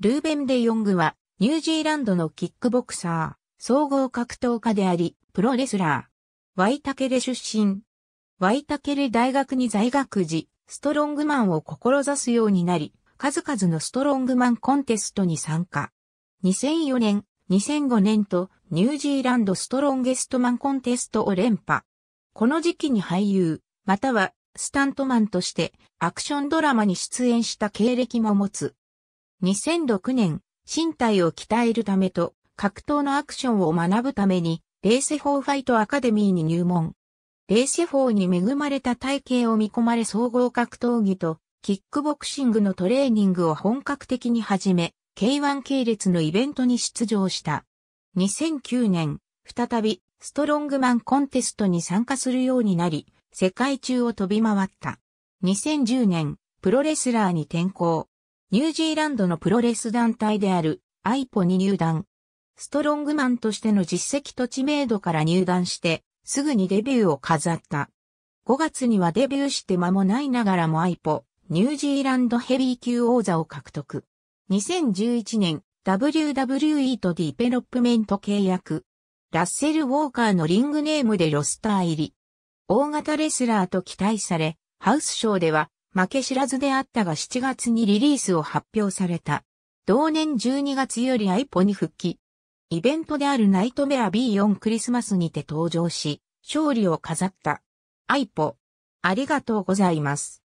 ルーベン・デ・ヨングは、ニュージーランドのキックボクサー、総合格闘家であり、プロレスラー。ワイタケレ出身。ワイタケレ大学に在学時、ストロングマンを志すようになり、数々のストロングマンコンテストに参加。2004年、2005年と、ニュージーランドストロンゲストマンコンテストを連覇。この時期に俳優、または、スタントマンとして、アクションドラマに出演した経歴も持つ。2006年、身体を鍛えるためと格闘のアクションを学ぶために、レーセフォーファイトアカデミーに入門。レーセフォーに恵まれた体型を見込まれ総合格闘技と、キックボクシングのトレーニングを本格的に始め、K1 系列のイベントに出場した。2009年、再び、ストロングマンコンテストに参加するようになり、世界中を飛び回った。2010年、プロレスラーに転向。ニュージーランドのプロレス団体であるアイポに入団。ストロングマンとしての実績と知名度から入団して、すぐにデビューを飾った。5月にはデビューして間もないながらもアイポ、ニュージーランドヘビー級王座を獲得。2011年、WWE とディベロップメント契約。ラッセル・ウォーカーのリングネームでロスター入り。大型レスラーと期待され、ハウスショーでは負け知らずであったが7月にリリースを発表された。同年12月よりアイポに復帰。イベントであるナイトメア B4 クリスマスにて登場し、勝利を飾った。アイポ。ありがとうございます。